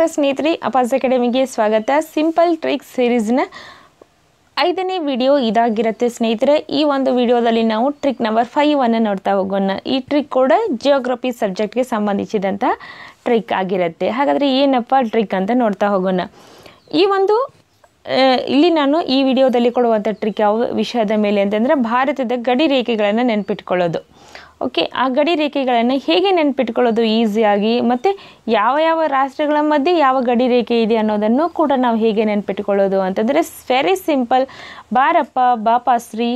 ನಮಸ್ಕಾರ ಸ್ನೇಹಿತರೆ ಅಪಾಸ್ ಅಕಾಡೆಮಿಗೆ ಸ್ವಾಗತ ಸಿಂಪಲ್ ಟ್ರಿಕ್ ಸೀರೀಸ್ನ ಐದನೇ ವಿಡಿಯೋ ಇದಾಗಿರುತ್ತೆ ಸ್ನೇಹಿತರೆ ಈ ಒಂದು ವಿಡಿಯೋದಲ್ಲಿ ನಾವು ಟ್ರಿಕ್ ನಂಬರ್ ಫೈವ್ ಅನ್ನು ನೋಡ್ತಾ ಹೋಗೋಣ ಈ ಟ್ರಿಕ್ ಕೂಡ ಜಿಯೋಗ್ರಫಿ ಸಬ್ಜೆಕ್ಟ್ಗೆ ಸಂಬಂಧಿಸಿದಂಥ ಟ್ರಿಕ್ ಆಗಿರುತ್ತೆ ಹಾಗಾದರೆ ಏನಪ್ಪ ಟ್ರಿಕ್ ಅಂತ ನೋಡ್ತಾ ಹೋಗೋಣ ಈ ಒಂದು ಇಲ್ಲಿ ನಾನು ಈ ವಿಡಿಯೋದಲ್ಲಿ ಕೊಡುವಂಥ ಟ್ರಿಕ್ ಯಾವ ವಿಷಯದ ಮೇಲೆ ಅಂತಂದರೆ ಭಾರತದ ಗಡಿ ರೇಖೆಗಳನ್ನು ನೆನ್ಪಿಟ್ಕೊಳ್ಳೋದು ಓಕೆ ಆ ಗಡಿ ರೇಖೆಗಳನ್ನು ಹೇಗೆ ನೆನ್ಪಿಟ್ಕೊಳ್ಳೋದು ಈಸಿಯಾಗಿ ಮತ್ತು ಯಾವ ಯಾವ ರಾಷ್ಟ್ರಗಳ ಮಧ್ಯೆ ಯಾವ ಗಡಿ ರೇಖೆ ಇದೆ ಅನ್ನೋದನ್ನು ಕೂಡ ನಾವು ಹೇಗೆ ನೆನ್ಪಿಟ್ಕೊಳ್ಳೋದು ಅಂತಂದರೆ ವೆರಿ ಸಿಂಪಲ್ ಬಾರಪ್ಪ ಬಾಪಾಶ್ರೀ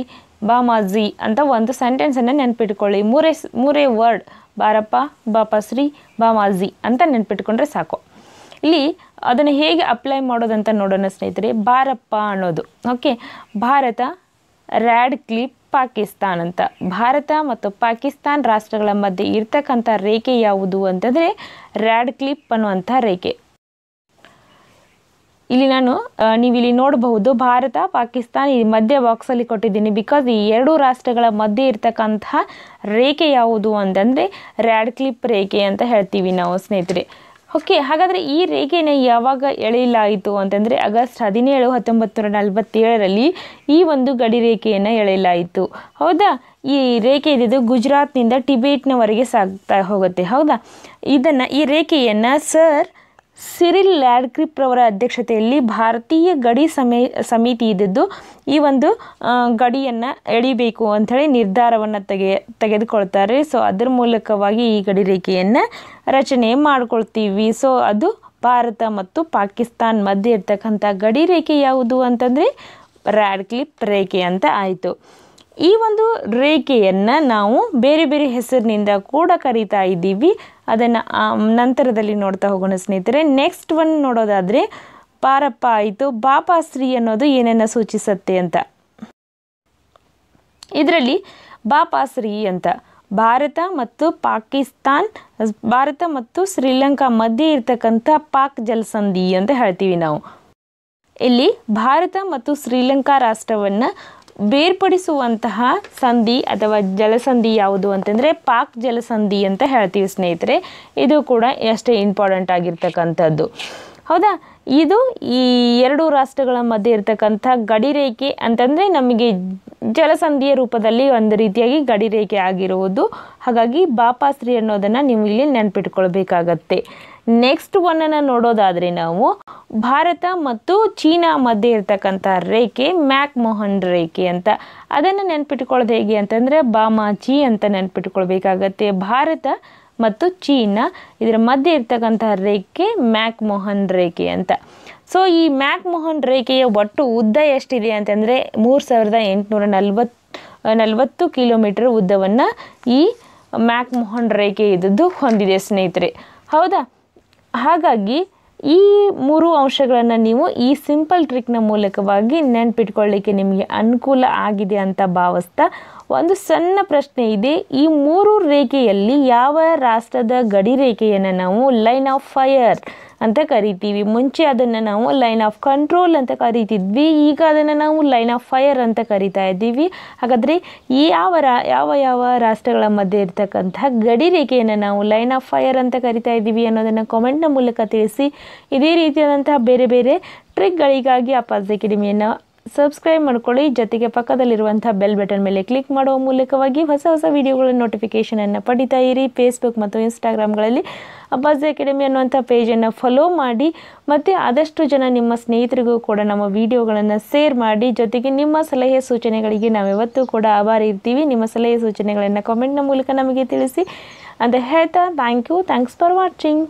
ಬಾಮಾಜಿ ಅಂತ ಒಂದು ಸೆಂಟೆನ್ಸನ್ನು ನೆನ್ಪಿಟ್ಕೊಳ್ಳಿ ಮೂರೇ ಮೂರೇ ವರ್ಡ್ ಬಾರಪ್ಪ ಬಾಪಾಶ್ರೀ ಬಾಮಾಜಿ ಅಂತ ನೆನ್ಪಿಟ್ಕೊಂಡ್ರೆ ಸಾಕು ಇಲ್ಲಿ ಅದನ್ನು ಹೇಗೆ ಅಪ್ಲೈ ಮಾಡೋದಂತ ನೋಡೋಣ ಸ್ನೇಹಿತರೆ ಭಾರಪ್ಪ ಅನ್ನೋದು okay Bharat Radcliffe Pakistan ಅಂತ ಭಾರತ ಮತ್ತು ಪಾಕಿಸ್ತಾನ್ ರಾಷ್ಟ್ರಗಳ ಮಧ್ಯೆ ಇರ್ತಕ್ಕಂಥ ರೇಖೆ ಯಾವುದು ಅಂತಂದರೆ ರ್ಯಾಡ್ ಕ್ಲಿಪ್ ಅನ್ನುವಂಥ ರೇಖೆ ಇಲ್ಲಿ ನಾನು ನೀವು ಇಲ್ಲಿ ನೋಡಬಹುದು ಭಾರತ ಪಾಕಿಸ್ತಾನ ಈ ಮಧ್ಯ ಬಾಕ್ಸಲ್ಲಿ ಕೊಟ್ಟಿದ್ದೀನಿ ಬಿಕಾಸ್ ಈ ಎರಡು ರಾಷ್ಟ್ರಗಳ ಮಧ್ಯೆ ಇರ್ತಕ್ಕಂತಹ ರೇಖೆ ಯಾವುದು ಅಂತಂದರೆ ರ್ಯಾಡ್ ಕ್ಲಿಪ್ ರೇಖೆ ಅಂತ ಹೇಳ್ತೀವಿ ನಾವು ಸ್ನೇಹಿತರೆ ಓಕೆ ಹಾಗಾದರೆ ಈ ರೇಖೆನ ಯಾವಾಗ ಎಳೆಯಲಾಯಿತು ಅಂತಂದರೆ ಆಗಸ್ಟ್ ಹದಿನೇಳು ಹತ್ತೊಂಬತ್ತು ನೂರ ನಲವತ್ತೇಳರಲ್ಲಿ ಈ ಒಂದು ಗಡಿ ರೇಖೆಯನ್ನು ಎಳೆಯಲಾಯಿತು ಹೌದಾ ಈ ರೇಖೆ ಇದ್ದಿದ್ದು ಗುಜರಾತ್ನಿಂದ ಟಿಬೇಟ್ನವರೆಗೆ ಸಾಗ್ತಾ ಹೋಗುತ್ತೆ ಹೌದಾ ಇದನ್ನು ಈ ರೇಖೆಯನ್ನು ಸರ್ ಸಿರಿಲ್ ಲ್ಯಾಡ್ಕ್ರಿಪ್ ರವರ ಅಧ್ಯಕ್ಷತೆಯಲ್ಲಿ ಭಾರತೀಯ ಗಡಿ ಸಮಿ ಸಮಿತಿ ಇದ್ದದ್ದು ಈ ಒಂದು ಗಡಿಯನ್ನು ಎಳಿಬೇಕು ಅಂಥೇಳಿ ನಿರ್ಧಾರವನ್ನು ತೆಗೆ ತೆಗೆದುಕೊಳ್ತಾರೆ ಸೊ ಅದರ ಮೂಲಕವಾಗಿ ಈ ಗಡಿ ರೇಖೆಯನ್ನು ರಚನೆ ಮಾಡ್ಕೊಳ್ತೀವಿ ಸೊ ಅದು ಭಾರತ ಮತ್ತು ಪಾಕಿಸ್ತಾನ್ ಮಧ್ಯೆ ಇರ್ತಕ್ಕಂಥ ಗಡಿ ರೇಖೆ ಯಾವುದು ಅಂತಂದರೆ ಕ್ಲಿಪ್ ರೇಖೆ ಅಂತ ಆಯಿತು ಈ ಒಂದು ರೇಖೆಯನ್ನು ನಾವು ಬೇರೆ ಬೇರೆ ಹೆಸರಿನಿಂದ ಕೂಡ ಕರಿತಾ ಇದ್ದೀವಿ ಅದನ್ನು ನಂತರದಲ್ಲಿ ನೋಡ್ತಾ ಹೋಗೋಣ ಸ್ನೇಹಿತರೆ ನೆಕ್ಸ್ಟ್ ಒನ್ ನೋಡೋದಾದರೆ ಪಾರಪ್ಪ ಆಯಿತು ಬಾಪಾಶ್ರೀ ಅನ್ನೋದು ಏನನ್ನ ಸೂಚಿಸತ್ತೆ ಅಂತ ಇದರಲ್ಲಿ ಬಾಪಾಶ್ರೀ ಅಂತ ಭಾರತ ಮತ್ತು ಪಾಕಿಸ್ತಾನ್ ಭಾರತ ಮತ್ತು ಶ್ರೀಲಂಕಾ ಮಧ್ಯೆ ಇರ್ತಕ್ಕಂಥ ಪಾಕ್ ಜಲಸಂಧಿ ಅಂತ ಹೇಳ್ತೀವಿ ನಾವು ಇಲ್ಲಿ ಭಾರತ ಮತ್ತು ಶ್ರೀಲಂಕಾ ರಾಷ್ಟ್ರವನ್ನು ಬೇರ್ಪಡಿಸುವಂತಹ ಸಂಧಿ ಅಥವಾ ಜಲಸಂಧಿ ಯಾವುದು ಅಂತಂದರೆ ಪಾಕ್ ಜಲಸಂಧಿ ಅಂತ ಹೇಳ್ತೀವಿ ಸ್ನೇಹಿತರೆ ಇದು ಕೂಡ ಅಷ್ಟೇ ಇಂಪಾರ್ಟೆಂಟ್ ಆಗಿರ್ತಕ್ಕಂಥದ್ದು ಹೌದಾ ಇದು ಈ ಎರಡು ರಾಷ್ಟ್ರಗಳ ಮಧ್ಯೆ ಇರತಕ್ಕಂಥ ರೇಖೆ ಅಂತಂದರೆ ನಮಗೆ ಜಲಸಂಧಿಯ ರೂಪದಲ್ಲಿ ಒಂದು ರೀತಿಯಾಗಿ ಗಡಿ ರೇಖೆ ಆಗಿರುವುದು ಹಾಗಾಗಿ ಬಾಪಾಶ್ರೀ ಅನ್ನೋದನ್ನು ನೀವು ಇಲ್ಲಿ ನೆನಪಿಟ್ಕೊಳ್ಬೇಕಾಗತ್ತೆ ನೆಕ್ಸ್ಟ್ ಒನ್ನನ್ನು ನೋಡೋದಾದರೆ ನಾವು ಭಾರತ ಮತ್ತು ಚೀನಾ ಮಧ್ಯೆ ಇರತಕ್ಕಂಥ ರೇಖೆ ಮ್ಯಾಕ್ ಮೋಹನ್ ರೇಖೆ ಅಂತ ಅದನ್ನು ನೆನ್ಪಿಟ್ಕೊಳ್ಳೋದು ಹೇಗೆ ಅಂತಂದರೆ ಬಾಮಾಚಿ ಅಂತ ನೆನ್ಪಿಟ್ಕೊಳ್ಬೇಕಾಗತ್ತೆ ಭಾರತ ಮತ್ತು ಚೀನಾ ಇದರ ಮಧ್ಯೆ ಇರ್ತಕ್ಕಂತಹ ರೇಖೆ ಮ್ಯಾಕ್ ಮೋಹನ್ ರೇಖೆ ಅಂತ ಸೊ ಈ ಮ್ಯಾಕ್ ಮೋಹನ್ ರೇಖೆಯ ಒಟ್ಟು ಉದ್ದ ಎಷ್ಟಿದೆ ಅಂತಂದರೆ ಮೂರು ಸಾವಿರದ ಎಂಟುನೂರ ನಲ್ವತ್ತು ನಲವತ್ತು ಕಿಲೋಮೀಟರ್ ಉದ್ದವನ್ನು ಈ ಮ್ಯಾಕ್ ಮೋಹನ್ ರೇಖೆ ಇದ್ದದ್ದು ಹೊಂದಿದೆ ಸ್ನೇಹಿತರೆ ಹೌದಾ ಹಾಗಾಗಿ ಈ ಮೂರು ಅಂಶಗಳನ್ನು ನೀವು ಈ ಸಿಂಪಲ್ ಟ್ರಿಕ್ನ ಮೂಲಕವಾಗಿ ನೆನ್ಪಿಟ್ಕೊಳ್ಳಿಕ್ಕೆ ನಿಮಗೆ ಅನುಕೂಲ ಆಗಿದೆ ಅಂತ ಭಾವಿಸ್ತಾ ಒಂದು ಸಣ್ಣ ಪ್ರಶ್ನೆ ಇದೆ ಈ ಮೂರು ರೇಖೆಯಲ್ಲಿ ಯಾವ ರಾಷ್ಟ್ರದ ಗಡಿ ರೇಖೆಯನ್ನು ನಾವು ಲೈನ್ ಆಫ್ ಫೈರ್ ಅಂತ ಕರಿತೀವಿ ಮುಂಚೆ ಅದನ್ನು ನಾವು ಲೈನ್ ಆಫ್ ಕಂಟ್ರೋಲ್ ಅಂತ ಕರಿತಿದ್ವಿ ಈಗ ಅದನ್ನು ನಾವು ಲೈನ್ ಆಫ್ ಫೈರ್ ಅಂತ ಕರಿತಾ ಇದ್ದೀವಿ ಹಾಗಾದರೆ ಯಾವ ರಾ ಯಾವ ಯಾವ ರಾಷ್ಟ್ರಗಳ ಮಧ್ಯೆ ಇರ್ತಕ್ಕಂತಹ ಗಡಿ ರೇಖೆಯನ್ನು ನಾವು ಲೈನ್ ಆಫ್ ಫೈರ್ ಅಂತ ಕರಿತಾ ಇದ್ದೀವಿ ಅನ್ನೋದನ್ನು ಕಾಮೆಂಟ್ನ ಮೂಲಕ ತಿಳಿಸಿ ಇದೇ ರೀತಿಯಾದಂತಹ ಬೇರೆ ಬೇರೆ ಟ್ರಿಕ್ಗಳಿಗಾಗಿ ಅಪಾಸ್ ಅಕಾಡೆಮಿಯನ್ನು ಸಬ್ಸ್ಕ್ರೈಬ್ ಮಾಡ್ಕೊಳ್ಳಿ ಜೊತೆಗೆ ಪಕ್ಕದಲ್ಲಿರುವಂಥ ಬೆಲ್ ಬಟನ್ ಮೇಲೆ ಕ್ಲಿಕ್ ಮಾಡುವ ಮೂಲಕವಾಗಿ ಹೊಸ ಹೊಸ ವಿಡಿಯೋಗಳ ನೋಟಿಫಿಕೇಷನನ್ನು ಪಡಿತಾ ಇರಿ ಫೇಸ್ಬುಕ್ ಮತ್ತು ಇನ್ಸ್ಟಾಗ್ರಾಮ್ಗಳಲ್ಲಿ ಅಬ್ಬಾಸ್ ಅಕಾಡೆಮಿ ಅನ್ನುವಂಥ ಪೇಜನ್ನು ಫಾಲೋ ಮಾಡಿ ಮತ್ತು ಆದಷ್ಟು ಜನ ನಿಮ್ಮ ಸ್ನೇಹಿತರಿಗೂ ಕೂಡ ನಮ್ಮ ವಿಡಿಯೋಗಳನ್ನು ಸೇರ್ ಮಾಡಿ ಜೊತೆಗೆ ನಿಮ್ಮ ಸಲಹೆ ಸೂಚನೆಗಳಿಗೆ ಇವತ್ತೂ ಕೂಡ ಆಭಾರಿ ಇರ್ತೀವಿ ನಿಮ್ಮ ಸಲಹೆ ಸೂಚನೆಗಳನ್ನು ಕಾಮೆಂಟ್ನ ಮೂಲಕ ನಮಗೆ ತಿಳಿಸಿ ಅಂತ ಹೇಳ್ತಾ thank you thanks for watching